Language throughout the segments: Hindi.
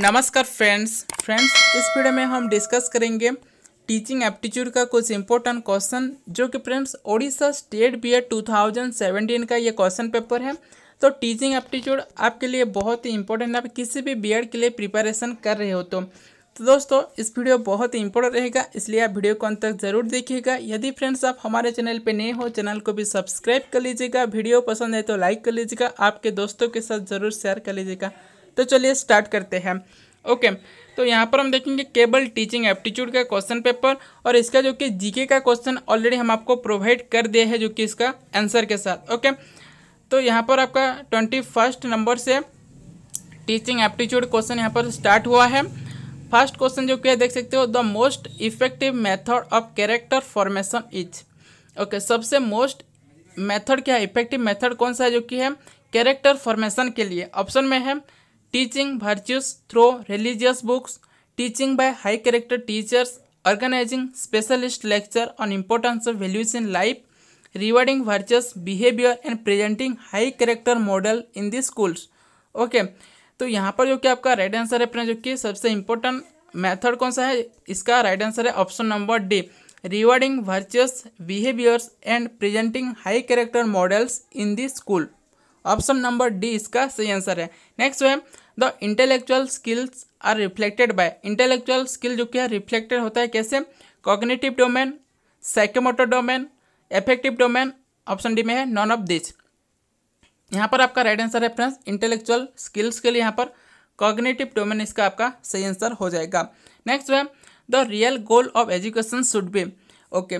नमस्कार फ्रेंड्स फ्रेंड्स इस वीडियो में हम डिस्कस करेंगे टीचिंग एप्टीट्यूड का कुछ इंपॉर्टेंट क्वेश्चन जो कि friends Odisha state B Ed two का ये क्वेश्चन पेपर है तो टीचिंग एप्टीट्यूड आपके लिए बहुत ही इंपॉर्टेंट है आप किसी भी बी के लिए प्रिपरेशन कर रहे हो तो तो दोस्तों इस वीडियो बहुत ही इंपॉर्टेंट रहेगा इसलिए आप वीडियो को अंत तक जरूर देखिएगा यदि फ्रेंड्स आप हमारे चैनल पर नए हो चैनल को भी सब्सक्राइब कर लीजिएगा वीडियो पसंद है तो लाइक कर लीजिएगा आपके दोस्तों के साथ जरूर शेयर कर लीजिएगा तो चलिए स्टार्ट करते हैं ओके तो यहाँ पर हम देखेंगे केबल टीचिंग एप्टीट्यूड का क्वेश्चन पेपर और इसका जो कि जीके का क्वेश्चन ऑलरेडी हम आपको प्रोवाइड कर दिया है जो कि इसका आंसर के साथ ओके तो यहाँ पर आपका ट्वेंटी फर्स्ट नंबर से टीचिंग एप्टीट्यूड क्वेश्चन यहाँ पर स्टार्ट हुआ है फर्स्ट क्वेश्चन जो कि देख सकते हो the most effective method of character formation is okay सबसे मोस्ट मैथड क्या है इफेक्टिव मैथड कौन सा है जो कि है कैरेक्टर फॉर्मेशन के लिए ऑप्शन में है teaching virtues through religious books, teaching by high character teachers, organizing specialist lecture on importance of values in life, rewarding virtuous behavior and presenting high character model in the schools. Okay तो यहाँ पर जो कि आपका राइट आंसर है अपना जो कि सबसे इम्पोर्टेंट मेथड कौन सा है इसका राइट आंसर है option number D rewarding virtuous behaviours and presenting high character models in the school option number D इसका सही आंसर है नेक्स्ट है the intellectual skills are reflected by intellectual skill जो क्या रिफ्लेक्टेड होता है कैसे cognitive domain psychomotor domain affective domain option D में है नॉन ऑफ दिस यहाँ पर आपका राइट आंसर है फ्रेंड्स इंटेलेक्चुअल स्किल्स के लिए यहाँ पर कॉग्नेटिव डोमेन इसका आपका सही आंसर हो जाएगा नेक्स्ट है the real goal of education should be okay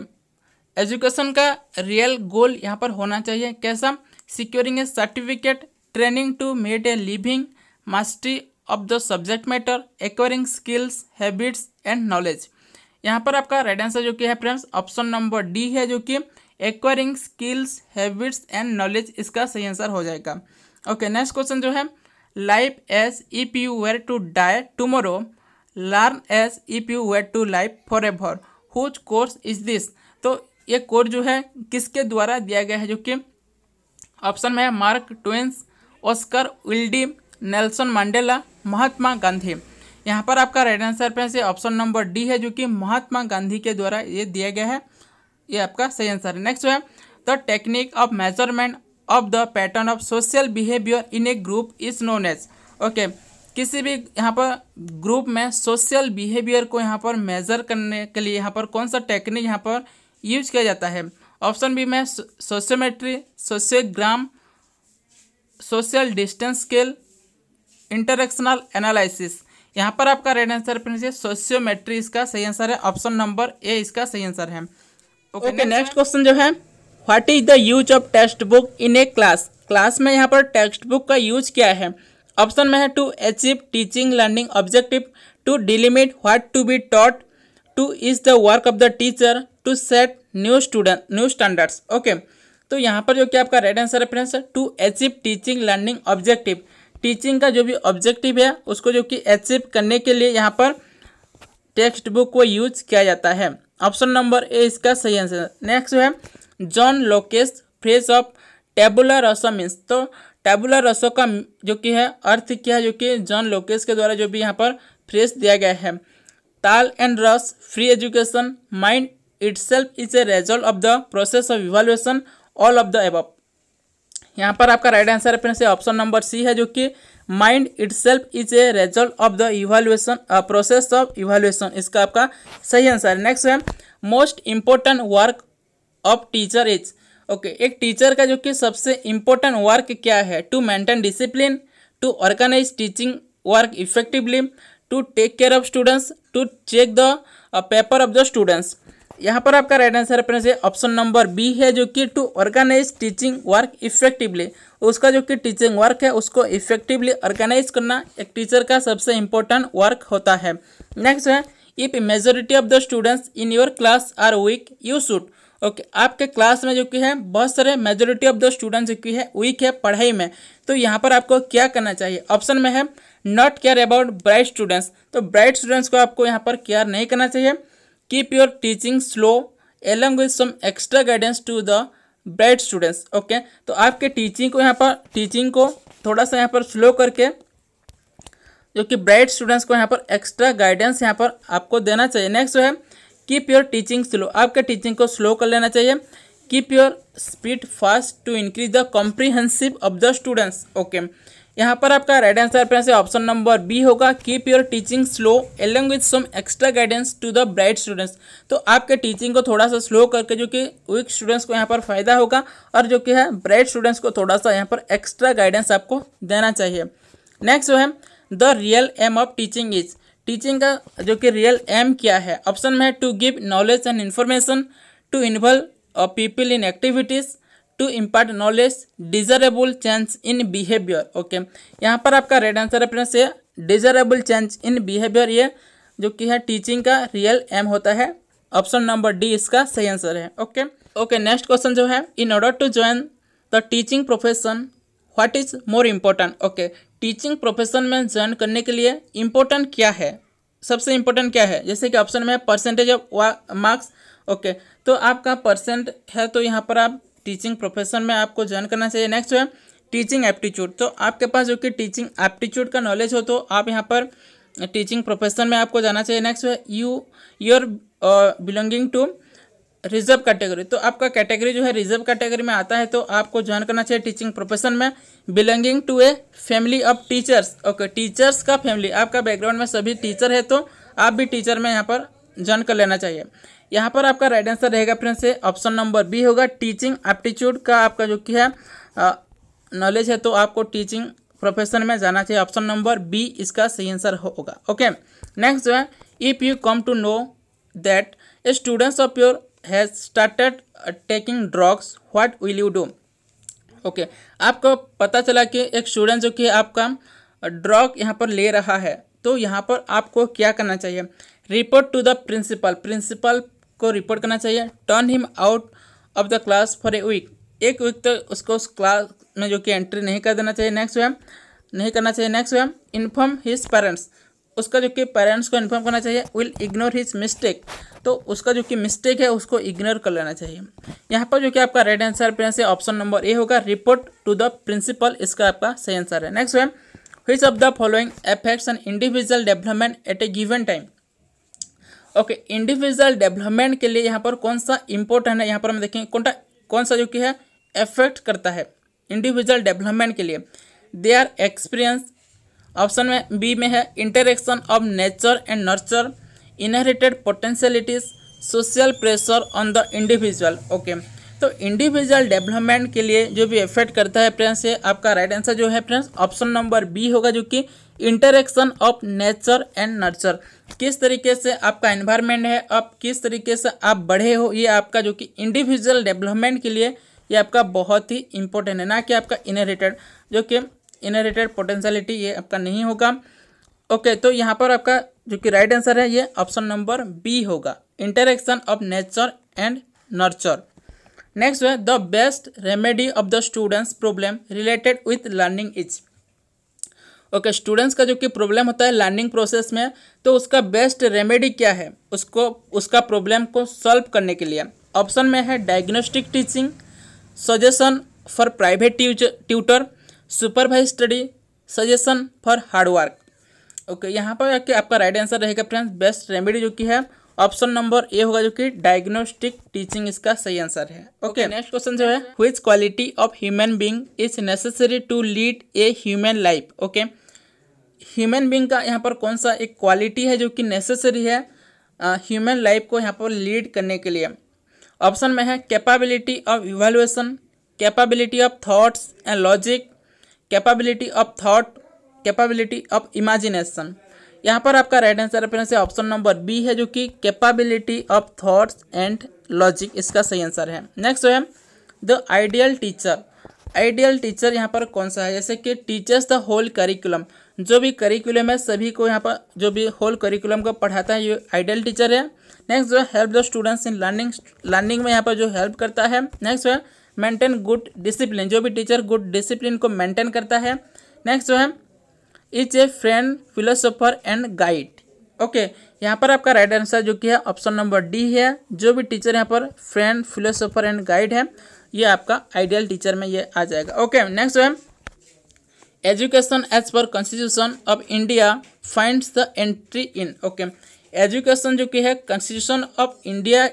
education का रियल गोल यहाँ पर होना चाहिए कैसा securing a certificate training to made a living mastery of the subject matter acquiring skills habits and knowledge यहाँ पर आपका राइट आंसर जो कि है फ्रेंड्स ऑप्शन नंबर डी है जो कि acquiring skills habits and knowledge इसका सही आंसर हो जाएगा ओके नेक्स्ट क्वेश्चन जो है life as if you were to die tomorrow learn as if you were to life for ever whose course is this तो ये कोर्स जो है किसके द्वारा दिया गया है जो कि ऑप्शन में है Mark Twain's Oscar Wilde Nelson Mandela Mahatma Gandhi यहाँ पर आपका राइट आंसर पे से ऑप्शन नंबर डी है जो कि महात्मा गांधी के द्वारा ये दिया गया है ये आपका सही आंसर है नेक्स्ट है the technique of measurement of the pattern of social behaviour in a group is known as okay किसी भी यहाँ पर ग्रुप में सोशल बिहेवियर को यहाँ पर मेजर करने के लिए यहाँ पर कौन सा टेक्निक यहाँ पर यूज किया जाता है ऑप्शन बी में sociometry sociogram social distance scale interactional analysis यहाँ पर आपका राइट आंसर फ्रेंड्स सोशियोमेट्री इसका सही आंसर है ऑप्शन नंबर ए इसका सही आंसर है ओके नेक्स्ट क्वेश्चन जो है what is the use of text book in a class class में यहाँ पर टेक्स्ट बुक का यूज क्या है ऑप्शन में है to achieve teaching learning objective to delimit what to be taught to is the work of the teacher to set new student new standards okay तो यहाँ पर जो कि आपका राइट आंसर है friends to achieve teaching learning objective teaching का जो भी ऑब्जेक्टिव है उसको जो कि अचीव करने के लिए यहाँ पर टेक्स्ट बुक को यूज किया जाता है ऑप्शन नंबर ए इसका सही आंसर नेक्स्ट है John Locke's phrase of tabula rasa means तो टेबुलर रसो का जो कि है अर्थ क्या है जो कि जॉन लोकेश के द्वारा जो भी यहाँ पर फ्रेज दिया गया है ताल एंड रस free education mind itself is a result of the process of evaluation all of the above यहाँ पर आपका राइट आंसर अपने से ऑप्शन नंबर सी है जो कि mind itself is a result of the evaluation process of evaluation इसका आपका सही आंसर है नेक्स्ट है most important work of teacher is okay एक टीचर का जो कि सबसे इम्पोर्टेंट वर्क क्या है to maintain discipline to organise teaching work effectively to take care of students to check the paper of the students यहाँ पर आपका राइट आंसर अपने से ऑप्शन नंबर बी है जो कि to organise teaching work effectively उसका जो कि टीचिंग वर्क है उसको इफेक्टिवली ऑर्गेनाइज करना एक टीचर का सबसे इम्पोर्टेंट वर्क होता है नेक्स्ट है if majority of the students in your class are weak you should okay आपके क्लास में जो कि है बहुत सारे मेजोरिटी ऑफ द स्टूडेंट्स जो कि है वीक है पढ़ाई में तो यहाँ पर आपको क्या करना चाहिए ऑप्शन में है not care about bright students तो ब्राइट स्टूडेंट्स को आपको यहाँ पर केयर नहीं करना चाहिए keep your teaching slow along with some extra guidance to the bright students okay तो आपके टीचिंग को यहाँ पर टीचिंग को थोड़ा सा यहाँ पर स्लो करके जो कि ब्राइट स्टूडेंट्स को यहाँ पर एक्स्ट्रा गाइडेंस यहाँ पर आपको देना चाहिए नेक्स्ट जो है कीप योर टीचिंग स्लो आपके टीचिंग को स्लो कर लेना चाहिए keep your speed fast to increase the comprehensive of the students okay यहाँ पर आपका right answer friends option number B होगा keep your teaching slow along with some extra guidance to the bright students तो आपके टीचिंग को थोड़ा सा स्लो करके जो कि वीक स्टूडेंट्स को यहाँ पर फायदा होगा और जो कि है ब्राइट स्टूडेंट्स को थोड़ा सा यहाँ पर एक्स्ट्रा गाइडेंस आपको देना चाहिए नेक्स्ट जो है the real aim of teaching is teaching का जो कि रियल एम क्या है ऑप्शन में है to give knowledge and information to involve people in activities to impart knowledge desirable change in behaviour okay यहाँ पर आपका रेड आंसर है से ये डिजरेबल चेंज इन बिहेवियर ये जो कि है टीचिंग का रियल एम होता है ऑप्शन नंबर डी इसका सही आंसर है ओके ओके नेक्स्ट क्वेश्चन जो है in order to join the teaching profession what is more important okay teaching profession में ज्वाइन करने के लिए इम्पोर्टेंट क्या है सबसे इम्पोर्टेंट क्या है जैसे कि ऑप्शन में परसेंटेज ऑफ मार्क्स ओके तो आपका परसेंट है तो यहाँ पर आप टीचिंग प्रोफेशन में आपको ज्वाइन करना चाहिए नेक्स्ट है टीचिंग एप्टीट्यूड तो आपके पास जो कि टीचिंग एप्टीट्यूड का नॉलेज हो तो आप यहाँ पर टीचिंग प्रोफेशन में आपको जाना चाहिए नेक्स्ट है you your belonging to reserve category तो आपका कैटेगरी जो है रिजर्व कैटेगरी में आता है तो आपको ज्वाइन करना चाहिए टीचिंग प्रोफेशन में belonging to a family of teachers okay teachers का फैमिली आपका बैकग्राउंड में सभी टीचर है तो आप भी टीचर में यहाँ पर ज्वाइन कर लेना चाहिए यहाँ पर आपका राइट आंसर रहेगा फ्रेंड्स ऑप्शन नंबर बी होगा टीचिंग एप्टीट्यूड का आपका जो कि है नॉलेज है तो आपको टीचिंग प्रोफेशन में जाना चाहिए ऑप्शन नंबर बी इसका सही आंसर होगा ओके नेक्स्ट जो है if you come to know that students of your has started taking drugs what will you do okay आपको पता चला कि एक स्टूडेंट जो कि आपका ड्रग यहाँ पर ले रहा है तो यहाँ पर आपको क्या करना चाहिए report to the principal principal को रिपोर्ट करना चाहिए turn him out of the class for a week एक वीक तक तो उसको उस क्लास में जो कि एंट्री नहीं कर देना चाहिए नेक्स्ट वैम नहीं करना चाहिए नेक्स्ट वैम इन्फॉर्म हिज पेरेंट्स उसका जो कि पेरेंट्स को इन्फॉर्म करना चाहिए विल इग्नोर हिज मिस्टेक तो उसका जो कि मिस्टेक है उसको इग्नोर कर लेना चाहिए यहाँ पर जो कि आपका राइट आंसर फ्रेंड्स है ऑप्शन नंबर ए होगा रिपोर्ट टू द प्रिंसिपल इसका आपका सही आंसर है नेक्स्ट वैम his of the following affects and individual development at a given time okay individual development के लिए यहाँ पर कौन सा इंपॉर्टेंट है यहाँ पर हम देखेंगे कौन कौन सा जो कि है एफेक्ट करता है इंडिविजुअल डेवलपमेंट के लिए दे आर एक्सपीरियंस ऑप्शन में बी में है interaction of nature and nurture inherited potentialities social pressure on the individual okay तो इंडिविजुअल डेवलपमेंट के लिए जो भी इफेक्ट करता है फ्रेंड्स ये आपका राइट आंसर जो है फ्रेंड्स ऑप्शन नंबर बी होगा जो कि interaction of nature and nurture किस तरीके से आपका एनवायरनमेंट है आप किस तरीके से आप बढ़े हो ये आपका जो कि इंडिविजुअल डेवलपमेंट के लिए ये आपका बहुत ही इंपॉर्टेंट है ना कि आपका इनहेरिटेड जो कि इनहेरिटेड पोटेंशलिटी ये आपका नहीं होगा ओके तो यहाँ पर आपका जो कि राइट आंसर है ये ऑप्शन नंबर बी होगा interaction of nature and nurture next है the best remedy of the students problem related with learning is okay okay, students का जो कि प्रॉब्लम होता है लर्निंग प्रोसेस में तो उसका बेस्ट रेमेडी क्या है उसको उसका प्रॉब्लम को सॉल्व करने के लिए ऑप्शन में है diagnostic teaching suggestion for private tutor supervise study suggestion for hard work okay यहाँ पर आके आपका राइट आंसर रहेगा फ्रेंड्स बेस्ट रेमेडी जो कि है ऑप्शन नंबर ए होगा जो कि डायग्नोस्टिक टीचिंग इसका सही आंसर है ओके नेक्स्ट क्वेश्चन जो है which quality of human being is necessary to lead a human life okay human being का यहाँ पर कौन सा एक क्वालिटी है जो कि नेसेसरी है ह्यूमन लाइफ को यहाँ पर लीड करने के लिए ऑप्शन में है capability of evaluation capability of thoughts and logic capability of thought capability of imagination यहाँ पर आपका राइट आंसर अपने से ऑप्शन नंबर बी है जो कि capability of thoughts and logic इसका सही आंसर है नेक्स्ट है the ideal teacher ideal teacher यहाँ पर कौन सा है जैसे कि टीचर्स द होल करिकुलम जो भी करिकुलम है सभी को यहाँ पर जो भी होल करिकुलम को पढ़ाता है ये आइडियल टीचर है नेक्स्ट जो है help the students in learning learning में यहाँ पर जो हेल्प करता है नेक्स्ट जो है मेंटेन गुड डिसिप्लिन जो भी टीचर गुड डिसिप्लिन को मेंटेन करता है नेक्स्ट जो है is a friend philosopher and guide okay यहाँ पर आपका राइट आंसर जो कि है ऑप्शन नंबर डी है जो भी टीचर यहाँ पर फ्रेंड फिलोसोफर एंड गाइड है ये आपका आइडियल टीचर में ये आ जाएगा ओके नेक्स्ट है education as per constitution of India finds the entry in okay education जो कि है कॉन्स्टिट्यूशन ऑफ इंडिया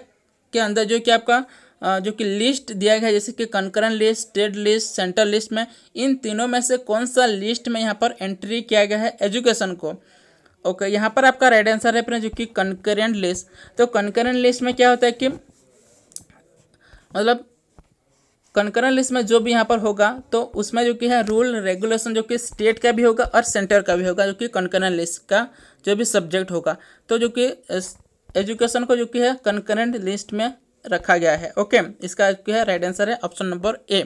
के अंदर जो कि आपका जो कि लिस्ट दिया गया है जैसे कि concurrent list state list central list में इन तीनों में से कौन सा लिस्ट में यहाँ पर एंट्री किया गया है एजुकेशन को ओके okay, यहाँ पर आपका राइट आंसर है जो कि कंकरेंट लिस्ट तो कंकरेंट लिस्ट में क्या होता है कि मतलब कंकरन लिस्ट में जो भी यहाँ पर होगा तो उसमें जो कि है रूल रेगुलेशन जो कि स्टेट का भी होगा और सेंटर का भी होगा जो कि कंकरन लिस्ट का जो भी सब्जेक्ट होगा तो जो कि एजुकेशन को जो कि है कंकरेंट लिस्ट में रखा गया है ओके इसका जो है राइट आंसर है ऑप्शन नंबर ए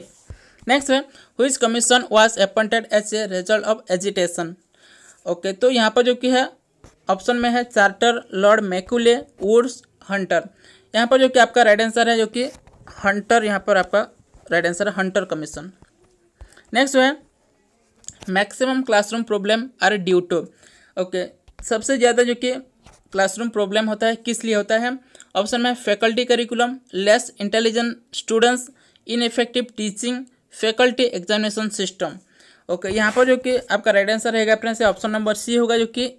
नेक्स्ट है which commission was appointed as a result of agitation okay तो यहाँ पर जो कि है ऑप्शन में है charter Lord Macaulay Woods Hunter यहाँ पर जो कि आपका राइट आंसर है जो कि हंटर यहाँ पर आपका राइट आंसर है हंटर कमीशन नेक्स्ट है maximum classroom problem are due to okay सबसे ज़्यादा जो कि क्लासरूम प्रॉब्लम होता है किस लिए होता है ऑप्शन में faculty curriculum less intelligent students ineffective teaching faculty examination system okay यहाँ पर जो कि आपका राइट आंसर रहेगा फ्रेंड्स ऑप्शन नंबर सी होगा जो कि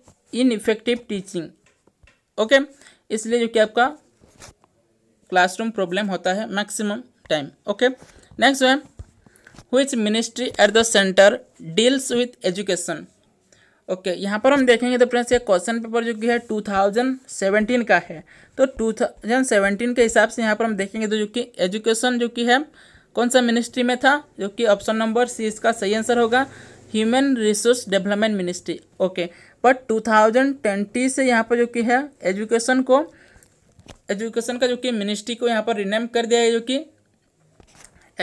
इन इफेक्टिव टीचिंग ओके इसलिए जो कि आपका क्लासरूम प्रॉब्लम होता है मैक्सिमम टाइम ओके नेक्स्ट है which ministry at the centre deals with education okay यहाँ पर हम देखेंगे तो फ्रेंड्स ये क्वेश्चन पेपर जो कि है 2017 का है तो 2017 के हिसाब से यहाँ पर हम देखेंगे तो जो कि एजुकेशन जो कि है कौन सा मिनिस्ट्री में था जो कि ऑप्शन नंबर सी इसका सही आंसर होगा human resource development ministry okay but 2020 से यहाँ पर जो कि है एजुकेशन को एजुकेशन का जो कि मिनिस्ट्री को यहाँ पर रिनेम कर दिया है जो कि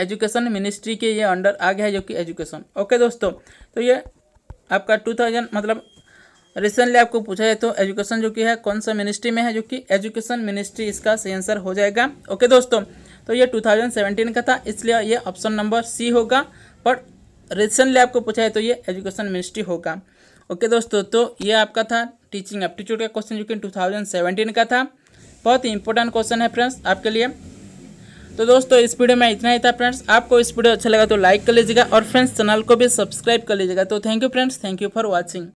एजुकेशन मिनिस्ट्री के ये अंडर आ गया है जो कि एजुकेशन ओके दोस्तों तो ये आपका टू थाउजेंड मतलब रिसेंटली आपको पूछा जाए तो एजुकेशन जो कि है कौन सा मिनिस्ट्री में है जो कि एजुकेशन मिनिस्ट्री इसका सही आंसर हो जाएगा ओके दोस्तों तो ये 2017 का था इसलिए ये ऑप्शन नंबर सी होगा बट रिसेंटली आपको पूछा है तो ये एजुकेशन मिनिस्ट्री होगा ओके दोस्तों तो ये आपका था टीचिंग एप्टीट्यूड का क्वेश्चन जो कि सेवेंटीन का था बहुत ही इंपॉर्टेंट क्वेश्चन है फ्रेंड्स आपके लिए तो दोस्तों इस वीडियो में इतना ही था फ्रेंड्स आपको इस वीडियो अच्छा लगा तो लाइक कर लीजिएगा और फ्रेंड्स चैनल को भी सब्सक्राइब कर लीजिएगा तो thank you friends thank you for watching